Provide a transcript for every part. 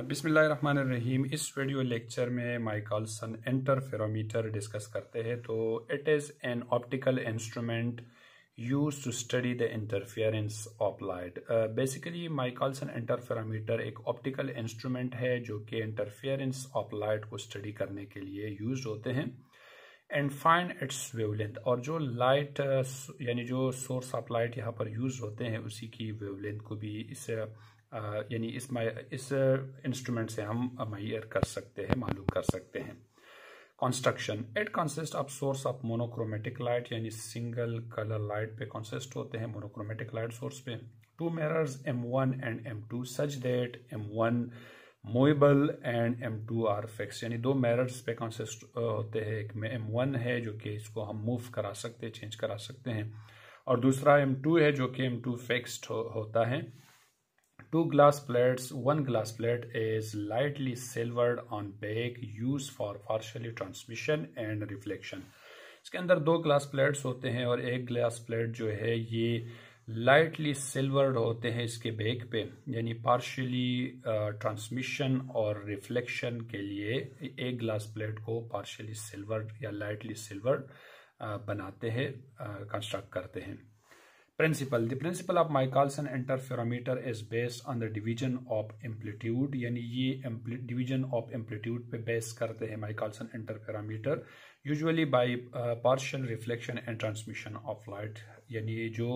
बिसमीम इस video lecture में माइकॉलसन इंटरफेरोमीटर डिस्कस करते हैं तो it is an optical instrument use to study the interference of light basically Michelson interferometer एक ऑप्टिकल इंस्ट्रूमेंट है जो कि इंटरफेरेंस ऑफ लाइट को स्टडी करने के लिए यूज होते हैं एंड फाइंड इट्स वेवलेंथ और जो लाइट uh, यानी जो सोर्स ऑफ लाइट यहाँ पर यूज होते हैं उसी की वेवलेंथ को भी इस यानी इस इस इंस्ट्रूमेंट से हम मायर कर सकते हैं मालूम कर सकते हैं construction it consist of source of monochromatic light यानी सिंगल कलर लाइट पे कंसिस्ट होते हैं मोनोक्रोमेटिक लाइट सोर्स पे two mirrors M one and M two such that M one movable and M two are fix यानी दो mirrors पे consist होते हैं एक में एम वन है जो कि इसको हम मूव करा सकते हैं चेंज करा सकते हैं और दूसरा एम टू है जो कि एम टू फिक्स्ड होता है Two glass plates. One glass plate is lightly silvered on back used for partially transmission and reflection. इसके अंदर दो ग्लास प्लेट्स होते हैं और एक ग्लास प्लेट जो है ये लाइटली सिल्वर्ड होते हैं इसके बैक पे यानी पार्शली ट्रांसमिशन uh, और रिफ्लेक्शन के लिए एक ग्लास प्लेट को पार्शली सिल्वर्ड या लाइटली सिल्वर्ड uh, बनाते हैं कंस्ट्रक्ट uh, करते हैं principle the principle of Michelson interferometer is based on the division of amplitude यानी ये डिवीजन ऑफ एम्पलीट्यूड पे बेस करते हैं Michelson interferometer usually by partial reflection and transmission of light यानी ये जो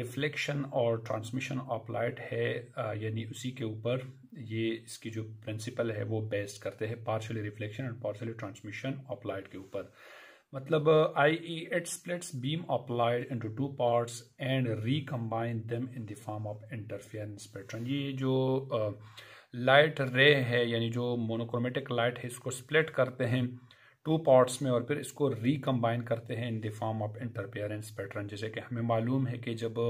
रिफ्लेक्शन और ट्रांसमिशन ऑफ लाइट है uh, यानी उसी के ऊपर ये इसकी जो प्रिंसिपल है वो बेस्ड करते हैं partially reflection and partially transmission of light के ऊपर मतलब IEH uh, e, splits beam applied into two parts and recombine them in the form of interference pattern ये जो लाइट uh, रे है यानी जो मोनोक्रोमेटिक लाइट है इसको स्प्लिट करते हैं टू पार्ट्स में और फिर इसको रिकम्बाइन करते हैं in the form of interference pattern जैसे कि हमें मालूम है कि जब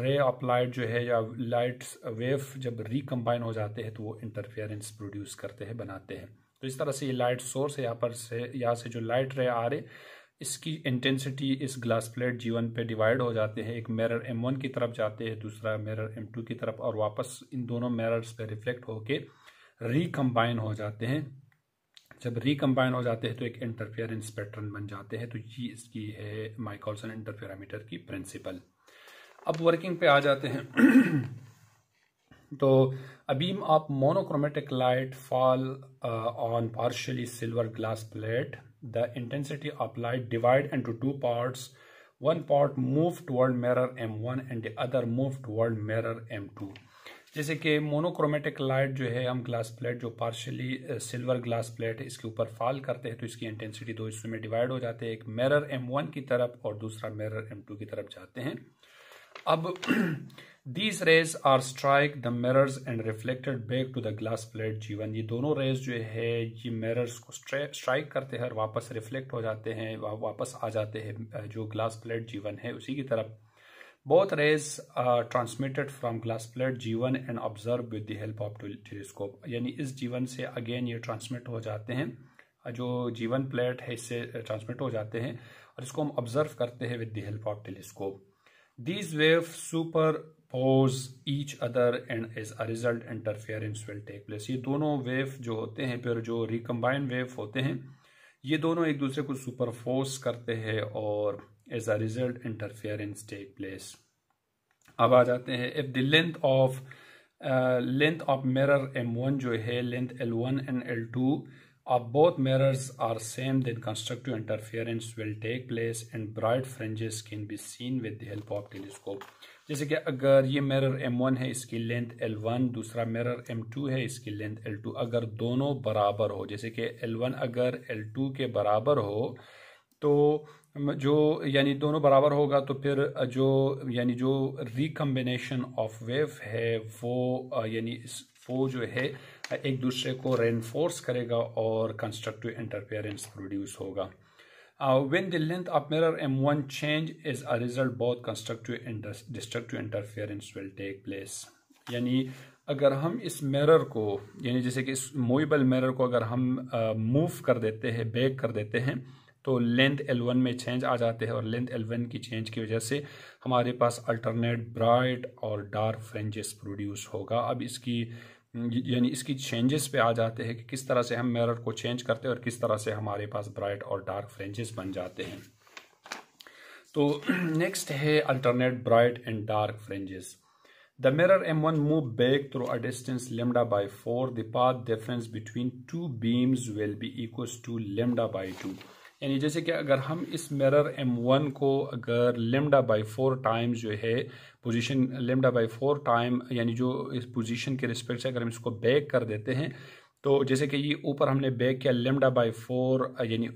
रे ऑफ लाइट जो है या लाइट्स वेव जब रिकम्बाइन हो जाते हैं तो वो इंटरफेरेंस प्रोड्यूस करते हैं बनाते हैं तो इस तरह से ये लाइट सोर्स है यहाँ पर से यहाँ से जो लाइट रे आ रहे इसकी इंटेंसिटी इस ग्लास प्लेट जीवन पे डिवाइड हो जाते हैं एक मिरर M1 की तरफ जाते हैं दूसरा मिरर M2 की तरफ और वापस इन दोनों मिरर्स पे रिफ्लेक्ट होके रिकम्बाइन हो जाते हैं जब रिकम्बाइन हो जाते हैं तो एक इंटरफेरेंस पैटर्न बन जाते हैं तो ये इसकी है माइकॉल्सन इंटरफेरामीटर की प्रिंसिपल अब वर्किंग पे आ जाते हैं तो अभी आप monochromatic light fall on partially silver glass plate the intensity of light divide into two parts one part move toward mirror M one and other move toward mirror M two जैसे कि monochromatic light जो है हम glass plate जो partially silver glass plate इसके ऊपर fall करते हैं तो इसकी इंटेंसिटी दो हिस्सों में डिवाइड हो जाते हैं एक मेरर एम वन की तरफ और दूसरा मिरर एम टू की तरफ जाते हैं अब these rays are strike the mirrors and reflected back to the glass plate जीवन ये दोनों रेज जो है ये मिरर्स को स्ट्राइक करते हैं और वापस रिफ्लेक्ट हो जाते हैं वापस आ जाते हैं जो ग्लास प्लेट जीवन है उसी की तरफ both rays transmitted transmitted glass plate जीवन and observe with the help of telescope यानी इस जीवन से अगेन ये ट्रांसमिट हो जाते हैं जो जीवन प्लेट है इससे ट्रांसमिट हो जाते हैं और इसको हम ऑब्जर्व करते हैं with the help of telescope These waves superpose each other and as a result interference will take place. ये दोनों वेव जो होते हैं फिर जो रिकम्बाइंड वेव होते हैं ये दोनों एक दूसरे को सुपरफोर्स करते हैं और as a result interference take place अब आ जाते हैं if the length of length of mirror M one जो है length L one and L two If both mirrors are same then constructive interference will take place and bright fringes can be seen with the help of telescope. जैसे कि अगर ये mirror M1 है इसकी length L1 दूसरा mirror M2 है इसकी length L2 अगर दोनों बराबर हो जैसे कि L1 अगर L2 के बराबर हो तो जो यानी दोनों बराबर होगा तो फिर जो यानी जो रिकम्बिनेशन ऑफ वेव है वो यानी वो जो है एक दूसरे को रेनफोर्स करेगा और कंस्ट्रक्टिव इंटरफेरेंस प्रोड्यूस होगा when the length of mirror M one change is a result बहुत constructive destructive interference will take place यानी अगर हम इस मिरर को यानी जैसे कि इस मूवेबल मिरर को अगर हम मूव uh, कर देते हैं बैक कर देते हैं तो लेंथ L1 में चेंज आ जाते हैं और लेंथ L1 की चेंज की वजह से हमारे पास अल्टरनेट ब्राइट और डार्क फ्रेंजेस प्रोड्यूस होगा अब इसकी यानी इसकी चेंजेस पे आ जाते हैं कि किस तरह से हम मेरर को चेंज करते हैं और किस तरह से हमारे पास ब्राइट और डार्क फ्रेंजेस बन जाते हैं तो नेक्स्ट है alternate bright and dark fringes the mirror M one move back through a distance lambda by four the difference between two beams will be equal to lambda by two यानी जैसे कि अगर हम इस मिरर M1 को अगर lambda by four times जो है position lambda by four time यानी जो इस पोजीशन के रिस्पेक्ट से अगर हम इसको बैक कर देते हैं तो जैसे कि ये ऊपर हमने बैक किया लेमडा बाई फोर यानी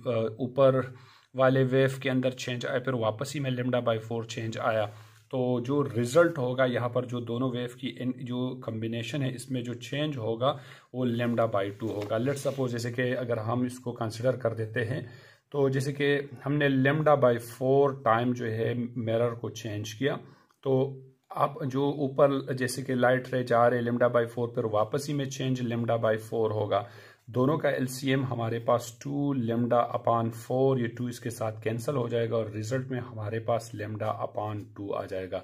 ऊपर वाले वेव के अंदर चेंज आया फिर वापस ही में लेमडा बाई फोर चेंज आया तो जो रिज़ल्ट होगा यहाँ पर जो दोनों वेव की इन जो कम्बिनेशन है इसमें जो चेंज होगा वो लेमडा बाई टू होगा लेट सपोज जैसे कि अगर हम इसको कंसिडर कर देते हैं तो जैसे कि हमने लेमडा बाय फोर टाइम जो है मिरर को चेंज किया तो आप जो ऊपर जैसे कि लाइट रे जा रहे लेमडा बाय फोर पर वापसी में चेंज लेमडा बाय फोर होगा दोनों का एलसीएम हमारे पास टू लेमडा अपान फोर ये टू इसके साथ कैंसिल हो जाएगा और रिजल्ट में हमारे पास लेमडा अपान टू आ जाएगा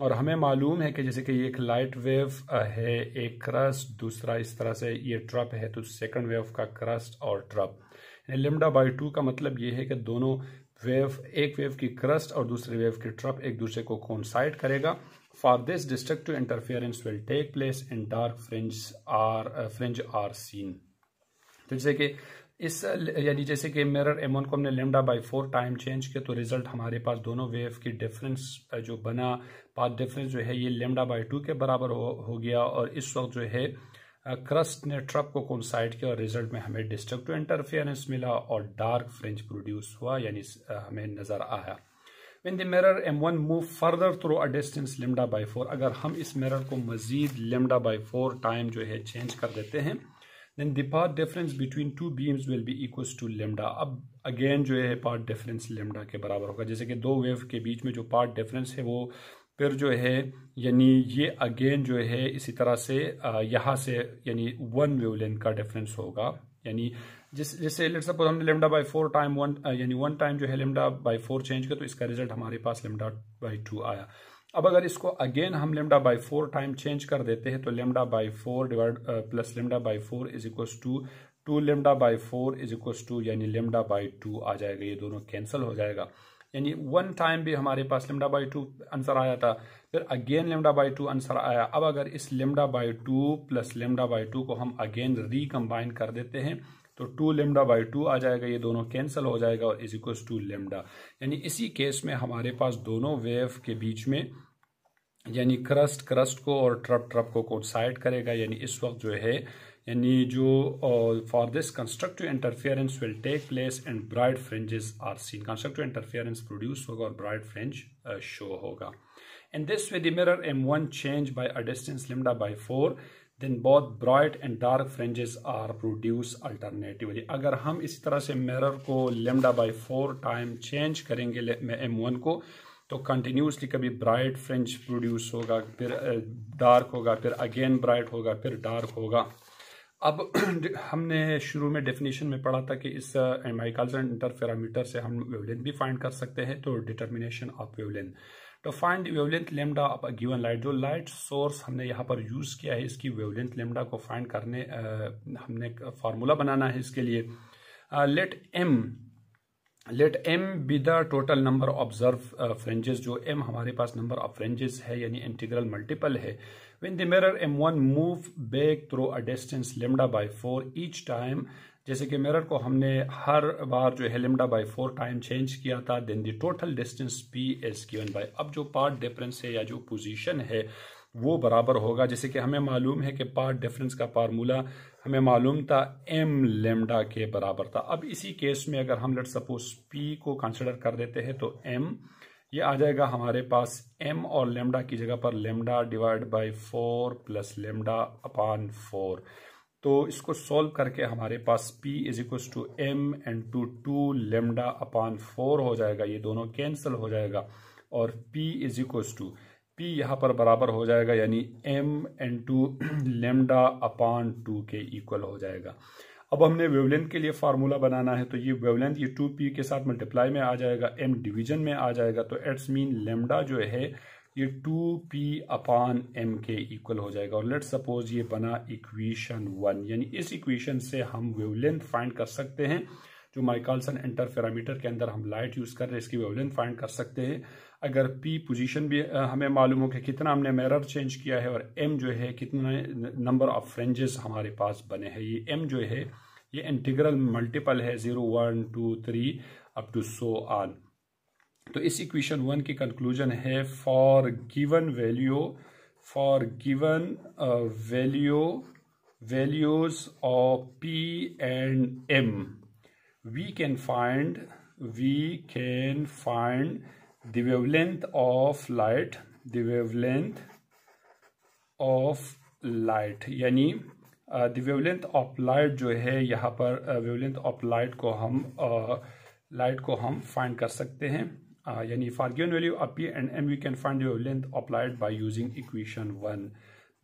और हमें मालूम है कि जैसे कि ये एक लाइट वेव है एक क्रस्ट दूसरा इस तरह से ये ट्रप है तो सेकंड वेव का क्रस्ट और ट्रप लेमडा बाई टू का मतलब ये है कि दोनों वेव एक वेव की क्रस्ट और दूसरे वेव की ट्रप एक दूसरे को कॉन्साइड करेगा for this destructive interference will take place in dark fringe are fringe are seen तो जैसे कि इस यानी जैसे कि मिरर एम को हमने lambda by four time change किया तो रिजल्ट हमारे पास दोनों वेव की डिफरेंस uh, जो बना पाथ डिफरेंस जो है ये लेमडा बाई टू के बराबर हो, हो गया और इस वक्त जो है क्रस्ट ने ट्रक को साइड किया और रिजल्ट में हमें डिस्ट्रक्टिव इंटरफेरेंस मिला और डार्क फ्रिंज प्रोड्यूस हुआ यानी हमें नज़र आया the mirror M one move further through a distance lambda by four अगर हम इस मिरर को मज़ीद लिमडा बाई फोर टाइम जो है चेंज कर देते हैं then the part difference between two beams will be equals to lambda अब अगेन जो है पार्ट डिफरेंस लेमडा के बराबर होगा जैसे कि दो वेव के बीच में जो पार्ट डिफरेंस है वो फिर जो है यानी ये अगेन जो है इसी तरह से यहाँ से यानी वन वेवलेंथ का डिफरेंस होगा यानी जिस जैसे लेट सपोज हमने lambda by four time one यानी वन टाइम जो है लेमडा बाई फोर चेंज किया तो इसका रिजल्ट हमारे पास लेमडा बाई टू आया अब अगर इसको अगेन हम lambda by four time change कर देते हैं तो lambda by four divide plus lambda by four is equal to two lambda by four is equal to यानी लेमडा बाई टू आ जाएगा ये दोनों कैंसिल हो जाएगा यानी वन टाइम भी हमारे पास लेमडा बाई टू आंसर आया था फिर again lambda by two answer आया अब अगर इस lambda by two plus lambda by two को हम अगेन रिकम्बाइन कर देते हैं तो टू लेमडा बाई टू आ जाएगा ये दोनों कैंसिल हो जाएगा और इज इक्व टू लेमडा यानी इसी केस में हमारे पास दोनों वेव के बीच में यानी क्रस्ट क्रस्ट को और ट्रप ट्रप को कोड साइड करेगा यानी इस वक्त जो है यानी जो for this constructive interference will take place and bright fringes are seen constructive interference produce होगा और ब्राइट फ्रेंज शो होगा and this way the mirror M one change by a distance lambda by four then बहुत bright and dark fringes are produce alternatively अगर हम इसी तरह से mirror को lambda by four time change करेंगे M one को तो कंटिन्यूसली कभी ब्राइट फ्रेंच प्रोड्यूस होगा फिर डार्क होगा फिर अगेन ब्राइट होगा फिर डार्क होगा अब हमने शुरू में डेफिनेशन में पढ़ा था कि इस माइकल्स इंटरफेरामीटर से हम वेवलेंथ भी फाइंड कर सकते हैं तो determination of wavelength to find wavelength lambda of given light जो लाइट सोर्स हमने यहाँ पर यूज़ किया है इसकी वेवलेंथ लेमडा को फाइंड करने आ, हमने फार्मूला बनाना है इसके लिए let M let M be the total number observe fringes जो एम हमारे पास नंबर ऑफ फ्रेंजेस है यानी इंटीग्रल मल्टीपल है the mirror M one move back through a distance lambda by four each time जैसे कि मिरर को हमने हर बार जो है lambda by four time change किया था then the total distance P S given by अब जो पार्ट डिफरेंस है या जो पोजिशन है वो बराबर होगा जैसे कि हमें मालूम है कि पार्ट डिफरेंस का फार्मूला हमें मालूम था एम लेमडा के बराबर था अब इसी केस में अगर हम लेट सपोज पी को कंसिडर कर देते हैं तो एम ये आ जाएगा हमारे पास एम और लेमडा की जगह पर lambda divide by four plus lambda upon four तो इसको सॉल्व करके हमारे पास P is equals to M and two two lambda upon four हो जाएगा ये दोनों कैंसिल हो जाएगा और P is equals to P यहाँ पर बराबर हो जाएगा यानी M N two lambda upon two के इक्वल हो जाएगा अब हमने वेवलेंथ के लिए फार्मूला बनाना है तो ये वेवलेंथ ये टू पी के साथ मल्टीप्लाई में आ जाएगा एम डिवीजन में आ जाएगा तो एट्स मीन लेमडा जो है ये टू पी अपान एम के इक्वल हो जाएगा और लेट सपोज ये बना इक्वेशन वन यानी इस इक्वेशन से हम वेवलेंथ फाइंड कर सकते हैं जो माइकालसन इंटरफेरामीटर के अंदर हम लाइट यूज़ कर रहे हैं इसकी वेवलिन फाइंड कर सकते हैं अगर पी पोजीशन भी हमें मालूम हो कि कितना हमने मेरर चेंज किया है और एम जो है कितने नंबर ऑफ फ्रेंजेस हमारे पास बने हैं ये एम जो है ये इंटीग्रल मल्टीपल है zero one two three up to so on तो इस इक्वेशन वन की कंक्लूजन है for given value for given value values of P and M we can find we can find the of light light of light यानी the of light जो है यहाँ पर wavelength of light को हम light uh, को हम find कर सकते हैं यानी for given value of P and M we can find wavelength of light by using equation one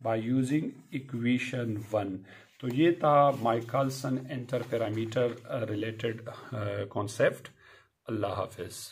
by using equation one तो ये था Michelson interferometer parameter related concept अल्लाह हाफिज़